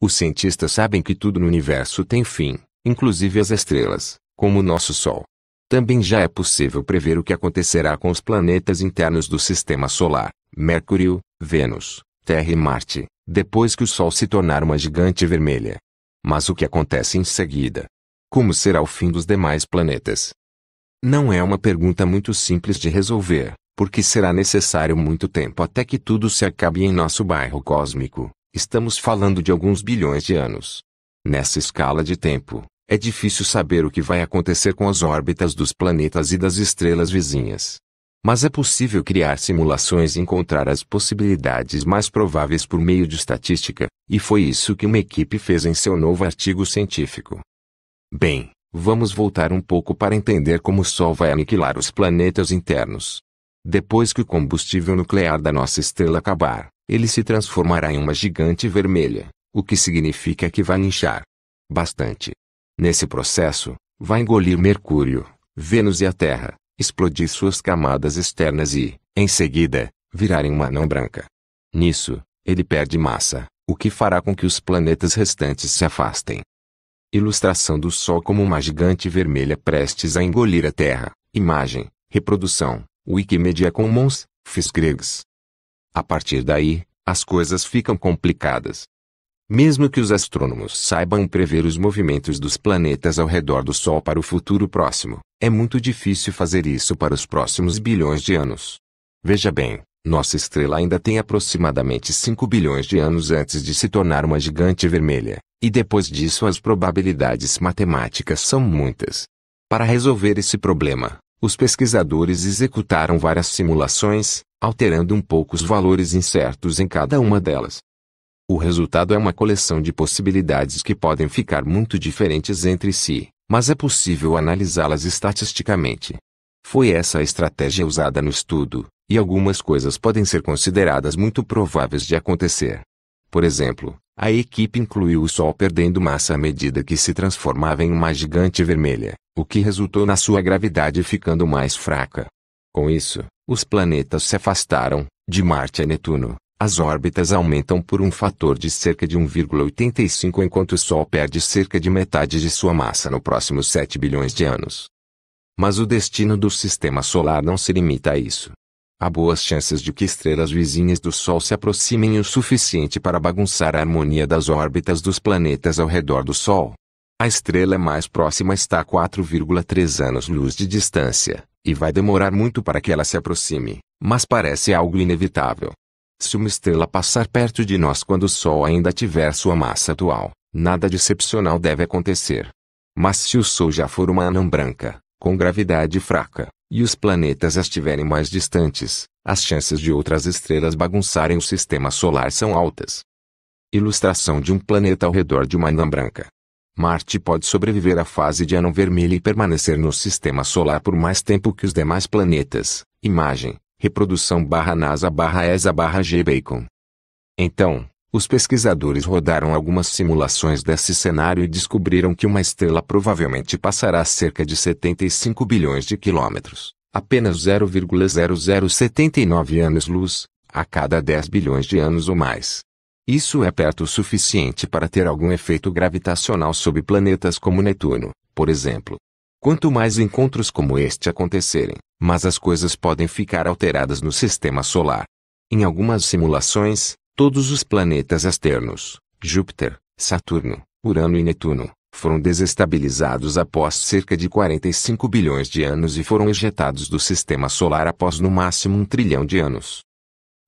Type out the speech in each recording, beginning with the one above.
Os cientistas sabem que tudo no universo tem fim, inclusive as estrelas, como o nosso Sol. Também já é possível prever o que acontecerá com os planetas internos do sistema solar, Mercúrio, Vênus, Terra e Marte, depois que o Sol se tornar uma gigante vermelha. Mas o que acontece em seguida? Como será o fim dos demais planetas? Não é uma pergunta muito simples de resolver, porque será necessário muito tempo até que tudo se acabe em nosso bairro cósmico, Estamos falando de alguns bilhões de anos. Nessa escala de tempo, é difícil saber o que vai acontecer com as órbitas dos planetas e das estrelas vizinhas. Mas é possível criar simulações e encontrar as possibilidades mais prováveis por meio de estatística, e foi isso que uma equipe fez em seu novo artigo científico. Bem, vamos voltar um pouco para entender como o Sol vai aniquilar os planetas internos. Depois que o combustível nuclear da nossa estrela acabar, ele se transformará em uma gigante vermelha, o que significa que vai inchar bastante. Nesse processo, vai engolir Mercúrio, Vênus e a Terra, explodir suas camadas externas e, em seguida, virar em uma não branca. Nisso, ele perde massa, o que fará com que os planetas restantes se afastem. Ilustração do Sol como uma gigante vermelha prestes a engolir a Terra. Imagem, reprodução, Wikimedia Commons, FISGREGS. A partir daí, as coisas ficam complicadas. Mesmo que os astrônomos saibam prever os movimentos dos planetas ao redor do Sol para o futuro próximo, é muito difícil fazer isso para os próximos bilhões de anos. Veja bem, nossa estrela ainda tem aproximadamente 5 bilhões de anos antes de se tornar uma gigante vermelha, e depois disso as probabilidades matemáticas são muitas. Para resolver esse problema, os pesquisadores executaram várias simulações, alterando um pouco os valores incertos em cada uma delas. O resultado é uma coleção de possibilidades que podem ficar muito diferentes entre si, mas é possível analisá-las estatisticamente. Foi essa a estratégia usada no estudo, e algumas coisas podem ser consideradas muito prováveis de acontecer, por exemplo, a equipe incluiu o Sol perdendo massa à medida que se transformava em uma gigante vermelha, o que resultou na sua gravidade ficando mais fraca. Com isso, os planetas se afastaram, de Marte a Netuno, as órbitas aumentam por um fator de cerca de 1,85 enquanto o Sol perde cerca de metade de sua massa no próximo 7 bilhões de anos. Mas o destino do sistema solar não se limita a isso. Há boas chances de que estrelas vizinhas do Sol se aproximem o suficiente para bagunçar a harmonia das órbitas dos planetas ao redor do Sol. A estrela mais próxima está a 4,3 anos-luz de distância, e vai demorar muito para que ela se aproxime, mas parece algo inevitável. Se uma estrela passar perto de nós quando o Sol ainda tiver sua massa atual, nada de excepcional deve acontecer. Mas se o Sol já for uma anã branca, com gravidade fraca, e os planetas estiverem mais distantes, as chances de outras estrelas bagunçarem o sistema solar são altas. Ilustração de um planeta ao redor de uma anã branca. Marte pode sobreviver à fase de anão vermelho e permanecer no sistema solar por mais tempo que os demais planetas. Imagem, reprodução barra NASA barra ESA barra G Bacon. Então, os pesquisadores rodaram algumas simulações desse cenário e descobriram que uma estrela provavelmente passará cerca de 75 bilhões de quilômetros, apenas 0,0079 anos-luz, a cada 10 bilhões de anos ou mais. Isso é perto o suficiente para ter algum efeito gravitacional sobre planetas como Netuno, por exemplo. Quanto mais encontros como este acontecerem, mas as coisas podem ficar alteradas no sistema solar. Em algumas simulações, Todos os planetas externos, Júpiter, Saturno, Urano e Netuno, foram desestabilizados após cerca de 45 bilhões de anos e foram ejetados do sistema solar após no máximo um trilhão de anos.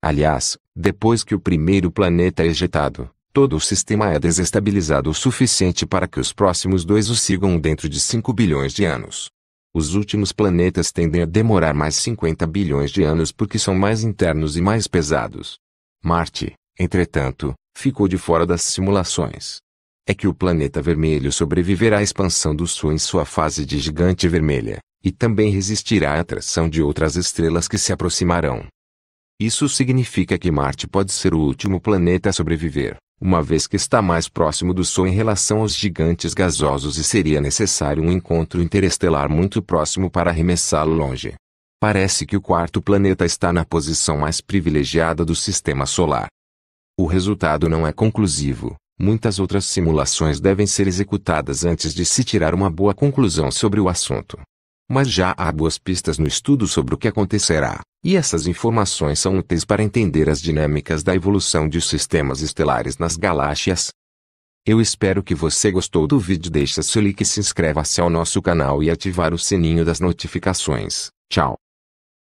Aliás, depois que o primeiro planeta é ejetado, todo o sistema é desestabilizado o suficiente para que os próximos dois o sigam dentro de 5 bilhões de anos. Os últimos planetas tendem a demorar mais 50 bilhões de anos porque são mais internos e mais pesados. Marte, entretanto, ficou de fora das simulações. É que o planeta vermelho sobreviverá à expansão do Sol em sua fase de gigante vermelha, e também resistirá à atração de outras estrelas que se aproximarão. Isso significa que Marte pode ser o último planeta a sobreviver, uma vez que está mais próximo do Sol em relação aos gigantes gasosos e seria necessário um encontro interestelar muito próximo para arremessá-lo longe. Parece que o quarto planeta está na posição mais privilegiada do sistema solar, o resultado não é conclusivo. Muitas outras simulações devem ser executadas antes de se tirar uma boa conclusão sobre o assunto. Mas já há boas pistas no estudo sobre o que acontecerá, e essas informações são úteis para entender as dinâmicas da evolução de sistemas estelares nas galáxias. Eu espero que você gostou do vídeo. deixe seu like, se inscreva-se ao nosso canal e ativar o sininho das notificações. Tchau!